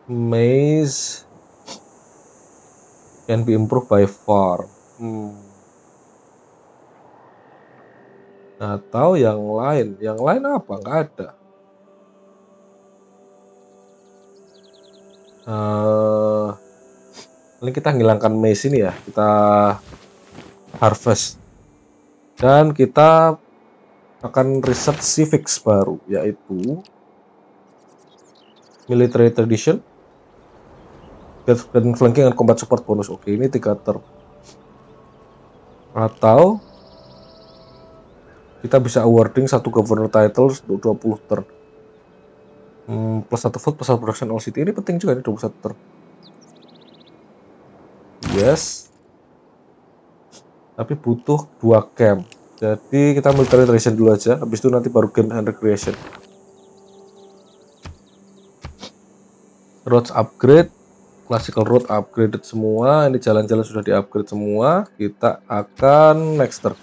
Maze can be improved by far. Hmm. Atau yang lain, yang lain apa? Nggak ada. Uh, ini kita hilangkan maze ini ya, kita harvest dan kita akan riset civics baru yaitu military tradition Death dan flanking dengan combat support bonus. Oke, ini tiga ter Atau kita bisa awarding satu governor title untuk 20 ter Hmm, plus satu food, plus satu production all city. Ini penting juga ini 21 ter Yes. Tapi butuh dua camp. Jadi kita military tradition dulu aja, habis itu nanti baru game and recreation. Roads upgrade classical road upgraded semua ini jalan-jalan sudah di upgrade semua kita akan next turn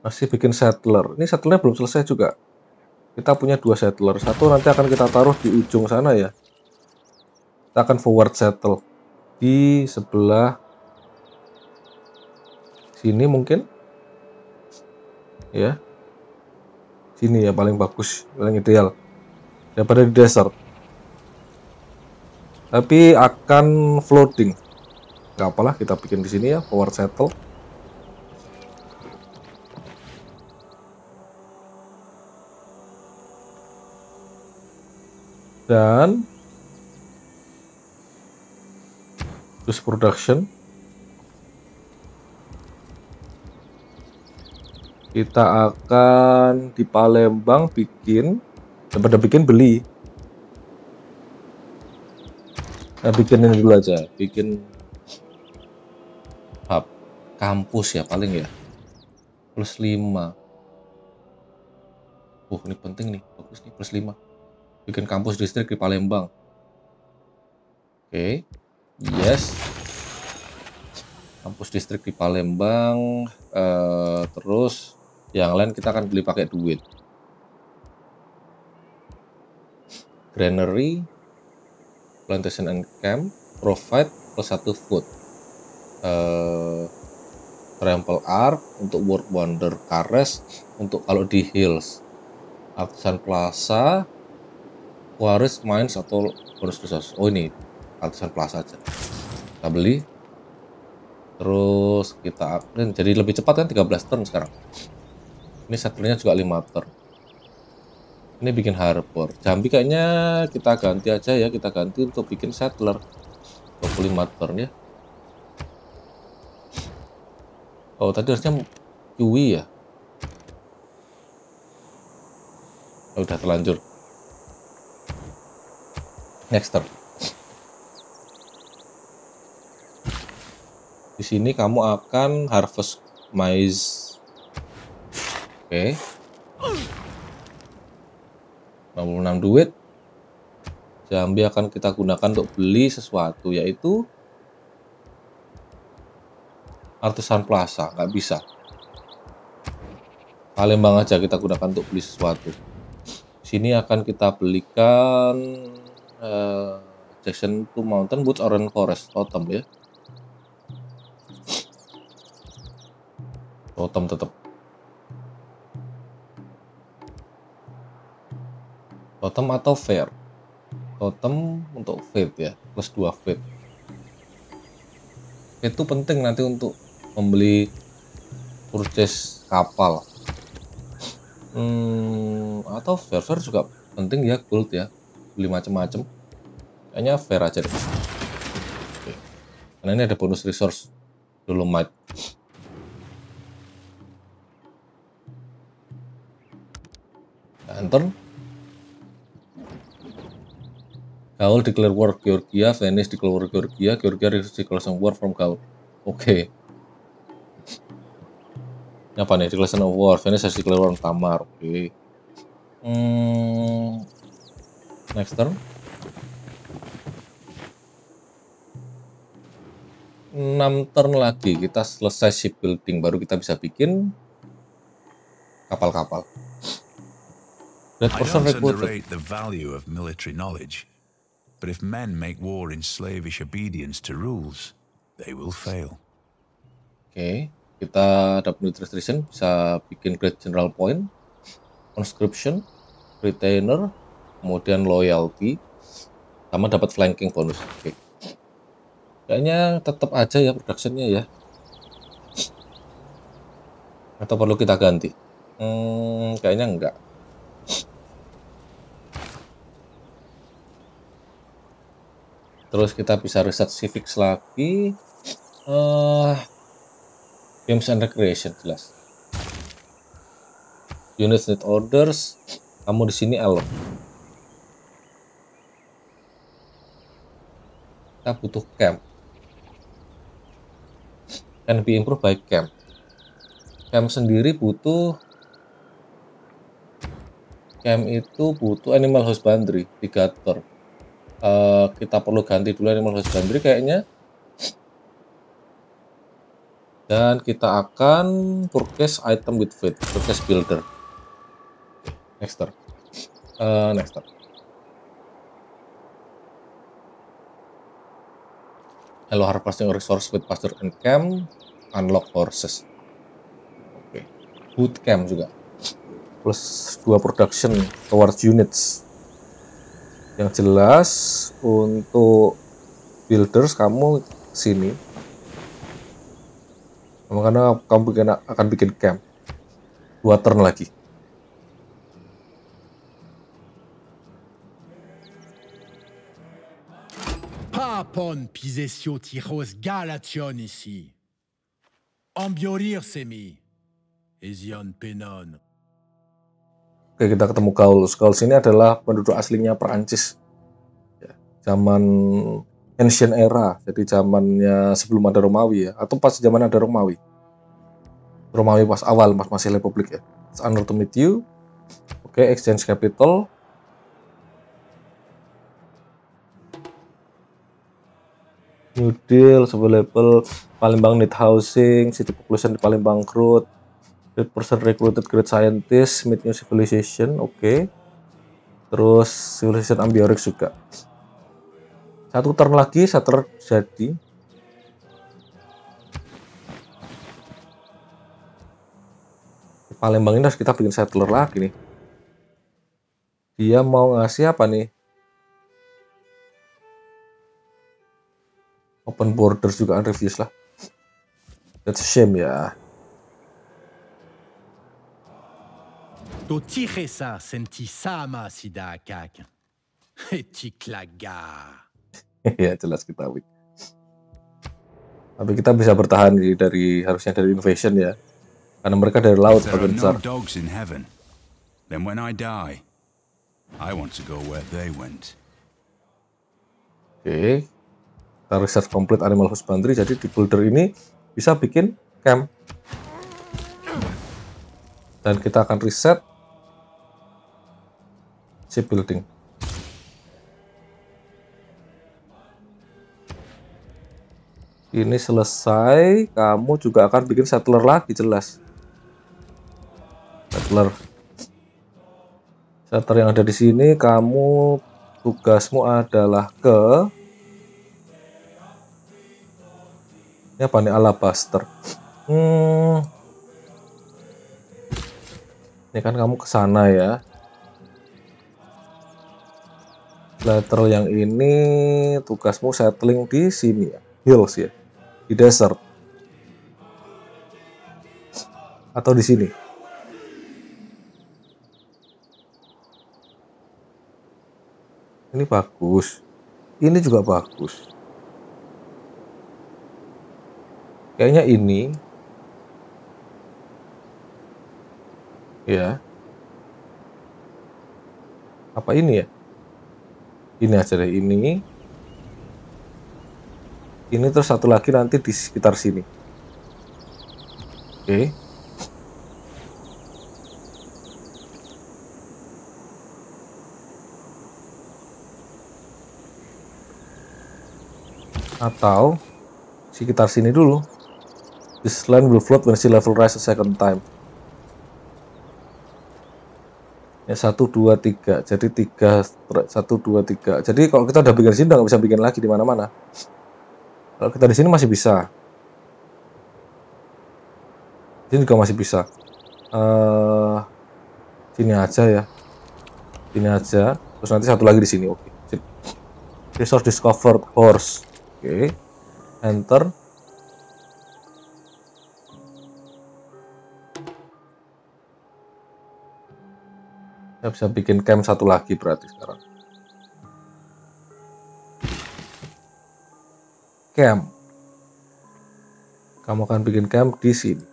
masih bikin settler ini settlernya belum selesai juga kita punya dua settler satu nanti akan kita taruh di ujung sana ya kita akan forward settle di sebelah sini mungkin ya gini ya paling bagus paling ideal daripada di desert tapi akan floating nggak apalah kita bikin di sini ya power settle dan terus production kita akan di Palembang bikin daripada bikin beli nah, bikin ini dulu aja bikin hub kampus ya paling ya plus 5 uh ini penting nih bagus nih plus 5 bikin kampus distrik di Palembang oke okay. yes kampus distrik di Palembang uh, terus yang lain kita akan beli pakai duit granary plantation and camp provide plus satu food uh, eh, trample arc untuk world wonder Cares, untuk kalau di hills Aksan Plaza Waris Mines atau bonus Resource oh ini Aksan Plaza aja kita beli terus kita upgrade jadi lebih cepat kan 13 turn sekarang ini satelitnya juga 5 meter ini bikin harbor Jambi kayaknya kita ganti aja ya kita ganti untuk bikin settler 25 meter ya Oh tadi harusnya Yui ya oh, udah terlanjur next turn di sini kamu akan harvest maize Oke. Okay. 66 duit. Jambi akan kita gunakan untuk beli sesuatu yaitu Artisan Plaza, nggak bisa. Palembang aja kita gunakan untuk beli sesuatu. Sini akan kita belikan eh, Jackson to Mountain Boots Orange Forest Totem ya. Totem tetap. totem atau fair totem untuk fit ya plus 2 fit itu penting nanti untuk membeli purchase kapal hmm, atau fair fair juga penting ya gold ya beli macam-macam kayaknya fair aja deh Oke. karena ini ada bonus resource dulu might nah, lantern Gaul declare war Georgia, Venice declare war Georgia, Georgia declaration war from Gaul. Oke. Okay. nih? Declaration some war. Venice has declare war on Tamar. Oke. Okay. Hmm. Next turn. Enam turn lagi kita selesai building baru kita bisa bikin kapal-kapal. Red person recruited. the value of military knowledge. But if men make war in slavish obedience to rules, they will fail. Oke, okay. kita dapat nutrition, bisa bikin great general point, conscription, retainer, kemudian loyalty, sama dapat flanking bonus. Okay. Kayaknya tetap aja ya productionnya ya. Atau perlu kita ganti? Hmm, kayaknya enggak. terus kita bisa riset civic lagi uh, games and recreation jelas units need orders kamu di sini alok kita butuh camp can be improve by camp camp sendiri butuh camp itu butuh animal husbandry 3 turn uh, kita perlu ganti dulu animal husbandry kayaknya dan kita akan purchase item with fit purchase builder next turn uh, eh, next turn hello harvesting resource with pasture and camp unlock horses oke okay. boot camp juga plus dua production towards units yang jelas untuk builders kamu sini karena kamu bikin, akan bikin camp dua turn lagi Papon pisesio tiros galation ici. Ambiorir semi. Ezion penon Oke, kita ketemu Gauls. Gauls ini adalah penduduk aslinya Perancis. Ya, zaman ancient era, jadi zamannya sebelum ada Romawi ya, atau pas zaman ada Romawi. Romawi pas awal, pas masih Republik ya. It's honor to meet you. Oke, exchange capital. New Deal, available, Palembang need housing, city population di Palembang bangkrut, Great person recruited great scientist, meet new civilization, oke. Okay. Terus civilization ambiorix juga. Satu turn lagi, satu jadi. Palembang ini harus kita bikin settler lagi nih. Dia mau ngasih apa nih? Open borders juga unreviews lah. That's a shame ya. ça, senti sama si daakak. Etiklaga. ya jelas kita weak. Tapi kita bisa bertahan dari, dari harusnya dari invasion ya. Karena mereka dari laut bagian besar. No dogs in heaven. Then when I die, I want to go where they went. Oke. Okay. Kita research complete animal husbandry jadi di boulder ini bisa bikin camp. Dan kita akan reset Si building. Ini selesai, kamu juga akan bikin settler lagi jelas. Settler. Settler yang ada di sini kamu tugasmu adalah ke Ini apa nih alabaster? Hmm. Ini kan kamu ke sana ya. Lateral yang ini tugasmu settling di sini ya. Hills ya. Di desert. Atau di sini. Ini bagus. Ini juga bagus. Kayaknya ini. Ya. Apa ini ya? ini aja deh ini ini terus satu lagi nanti di sekitar sini oke okay. atau sekitar sini dulu this land will float when sea level rise a second time ya satu dua tiga jadi tiga satu dua tiga jadi kalau kita udah bikin di sini udah nggak bisa bikin lagi di mana mana kalau kita di sini masih bisa ini juga masih bisa uh, sini aja ya sini aja terus nanti satu lagi di sini oke okay. resource discovered horse oke okay. enter Saya bisa bikin camp satu lagi berarti sekarang. Camp. Kamu akan bikin camp di sini.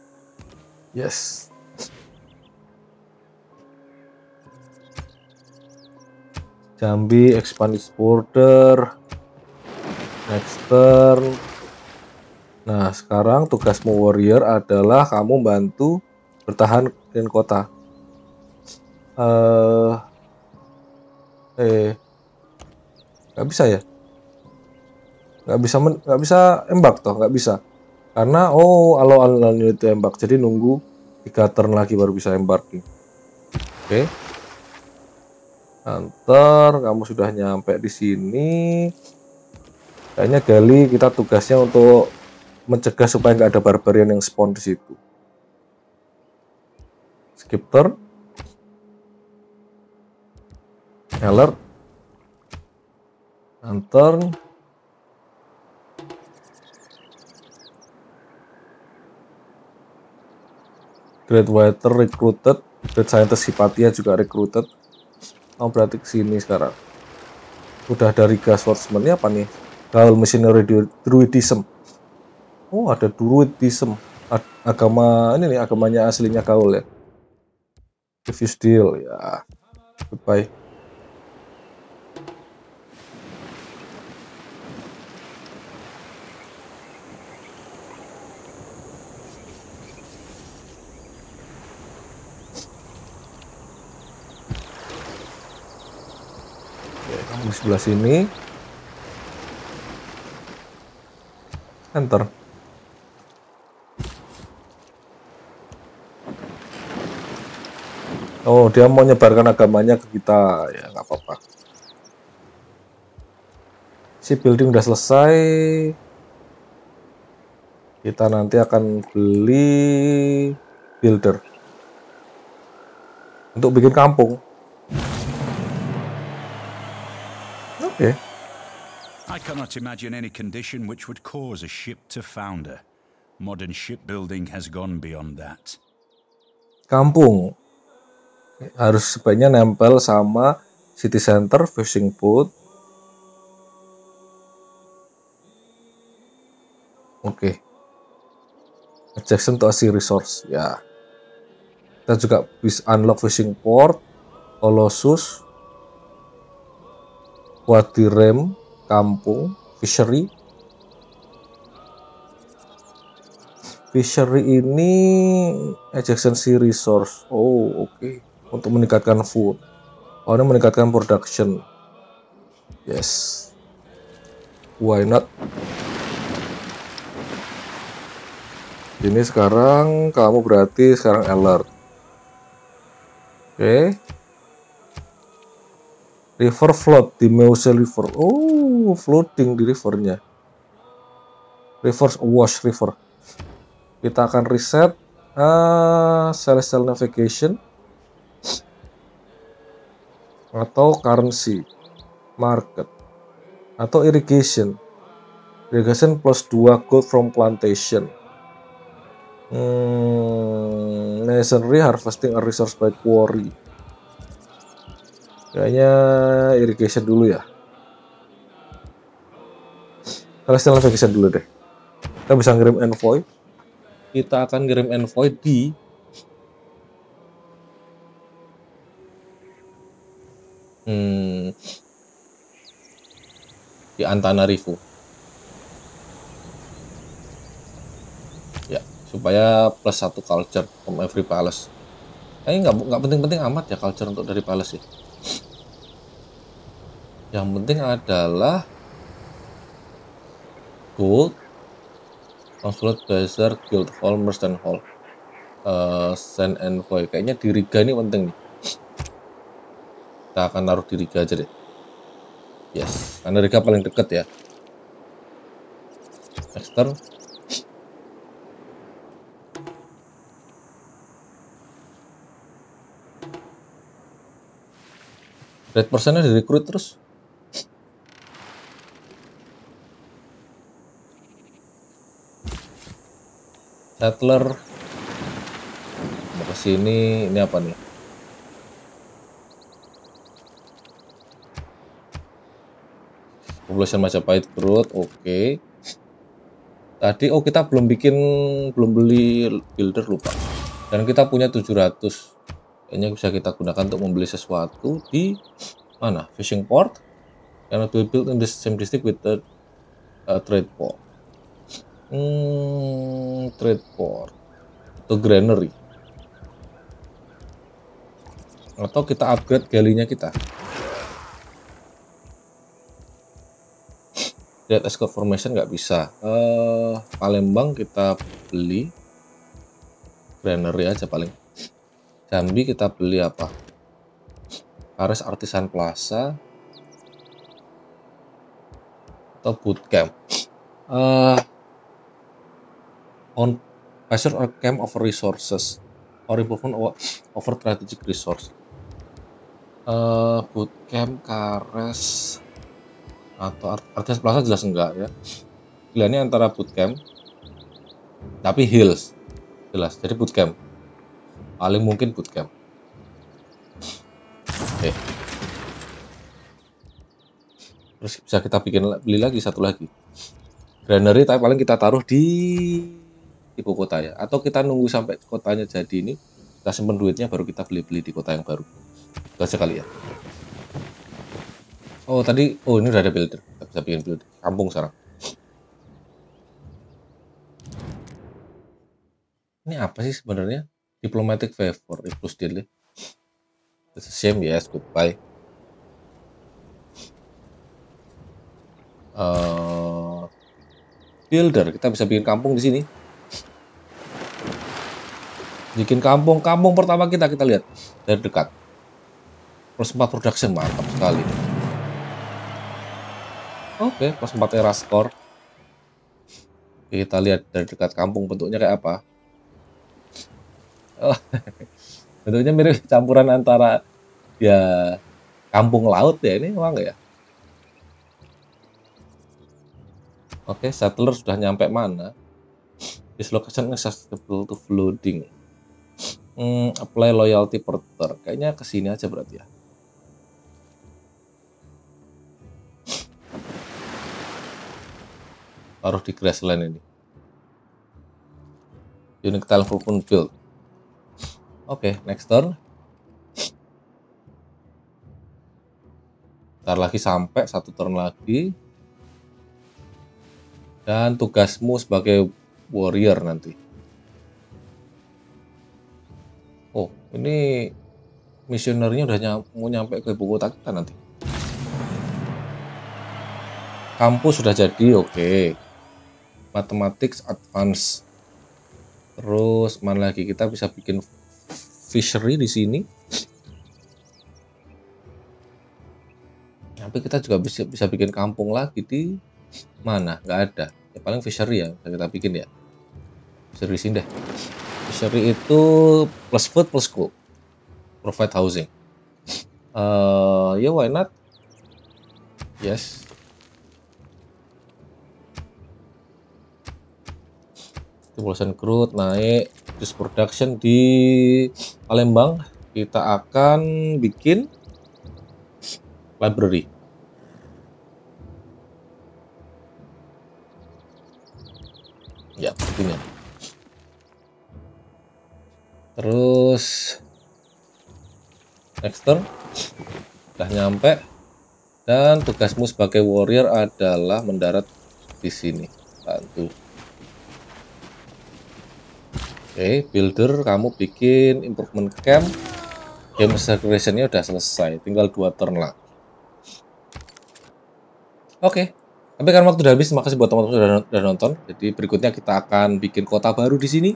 Yes. Jambi, Expandis Border, Next turn. Nah, sekarang tugasmu warrior adalah kamu bantu bertahan di kota uh, eh nggak bisa ya nggak bisa men, nggak bisa embak toh nggak bisa karena oh alo alo itu embak jadi nunggu tiga turn lagi baru bisa embarking oke okay. Antar, kamu sudah nyampe di sini kayaknya Gali kita tugasnya untuk mencegah supaya nggak ada barbarian yang spawn di situ skip turn alert enter Great Water recruited Great Scientist Hipatia juga recruited oh berarti sini sekarang udah dari gas swordsman apa nih Gaul machinery Druidism oh ada Druidism agama ini nih agamanya aslinya Gaul ya if you steal ya goodbye sebelah sini. Enter. Oh, dia mau menyebarkan agamanya ke kita. Ya, nggak apa-apa. Si building udah selesai. Kita nanti akan beli builder. Untuk bikin kampung. Yeah. I cannot imagine any condition which would cause a ship to founder. Modern shipbuilding has gone beyond that. Kampung harus sebaiknya nempel sama city center, fishing port. Oke. Okay. Adjacent to sea resource, ya. Yeah. Kita juga bisa unlock fishing port, Colossus, rem, kampung, fishery. Fishery ini adjacency resource. Oh, oke. Okay. Untuk meningkatkan food. Oh, ini meningkatkan production. Yes. Why not? Ini sekarang kamu berarti sekarang alert. Oke. Okay. River float di Meuse River. Oh, floating di rivernya. Reverse wash river. Kita akan reset uh, Celestial Navigation atau currency market atau irrigation irrigation plus 2 gold from plantation hmm, masonry harvesting a resource by quarry kayaknya irrigation dulu ya kalau terrestrial navigation dulu deh kita bisa ngirim envoy kita akan ngirim envoy di hmm, di antana rifu. ya supaya plus satu culture from every palace ini nggak nggak penting-penting amat ya culture untuk dari palace ya yang penting adalah gold consulate Bazaar guild hall merchant hall uh, eh, send envoy kayaknya diriga ini penting nih kita akan naruh diriga aja deh yes karena Riga paling deket ya Master. Rate Red persennya direkrut terus Settler mau ke sini ini apa nih Population Majapahit growth oke okay. tadi oh kita belum bikin belum beli builder lupa dan kita punya 700 Ini bisa kita gunakan untuk membeli sesuatu di mana fishing port Karena build built in the same district with the uh, trade port Hmm, trade port atau granary. Atau kita upgrade galinya kita. Lihat escort formation nggak bisa. Uh, Palembang kita beli granary aja paling. Jambi kita beli apa? Paris Artisan Plaza atau bootcamp. Uh, on pressure or camp of resources or improvement over strategic resource. Uh, eh, bootcamp Kares atau Artis Plaza jelas enggak ya. Pilihannya antara bootcamp tapi hills jelas. Jadi bootcamp paling mungkin bootcamp. Oke. Okay. Terus bisa kita bikin beli lagi satu lagi. Granary tapi paling kita taruh di ibu kota ya atau kita nunggu sampai kotanya jadi ini kita simpen duitnya baru kita beli-beli di kota yang baru gak aja ya oh tadi oh ini udah ada builder kita bisa bikin builder kampung sekarang ini apa sih sebenarnya diplomatic favor eh, plus deal it's a shame yes goodbye uh, builder kita bisa bikin kampung di sini bikin kampung-kampung pertama kita kita lihat dari dekat plus 4 production mantap sekali oke okay, plus 4 era score kita lihat dari dekat kampung bentuknya kayak apa oh, bentuknya mirip campuran antara ya kampung laut ya ini emang ya oke okay, settler sudah nyampe mana this location is to flooding Hmm, apply loyalty porter. Kayaknya ke sini aja berarti ya. Taruh di grassland ini. Unit talent pun build. Oke, okay, next turn. Ntar lagi sampai satu turn lagi. Dan tugasmu sebagai warrior nanti. Ini misionernya udah mau nyampe ke ibu kota kita nanti. Kampus sudah jadi, oke. Okay. Mathematics advance. Terus mana lagi kita bisa bikin fishery di sini? Tapi kita juga bisa bisa bikin kampung lagi di mana? Nggak ada. Ya paling fishery ya kita bikin ya. Fishery sini deh. Luxury itu plus food plus school. Provide housing. Uh, ya yeah, why not? Yes. Simulation crude naik. Just production di Palembang. Kita akan bikin library. Ya, begini terus next turn udah nyampe dan tugasmu sebagai warrior adalah mendarat di sini bantu oke okay, builder kamu bikin improvement camp game creation-nya udah selesai tinggal dua turn lagi oke okay. Tapi karena waktu udah habis, makasih buat teman-teman sudah, sudah nonton. Jadi berikutnya kita akan bikin kota baru di sini.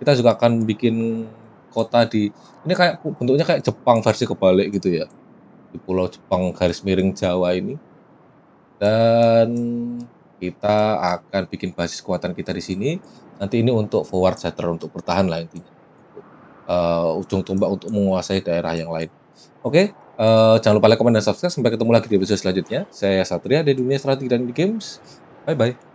Kita juga akan bikin kota di ini kayak bentuknya kayak Jepang versi kebalik gitu ya di Pulau Jepang garis miring Jawa ini dan kita akan bikin basis kekuatan kita di sini nanti ini untuk forward setter untuk bertahan lah intinya uh, ujung tombak untuk menguasai daerah yang lain oke okay? uh, eh, jangan lupa like, komen, dan subscribe sampai ketemu lagi di episode selanjutnya saya Satria dari dunia strategi dan games bye bye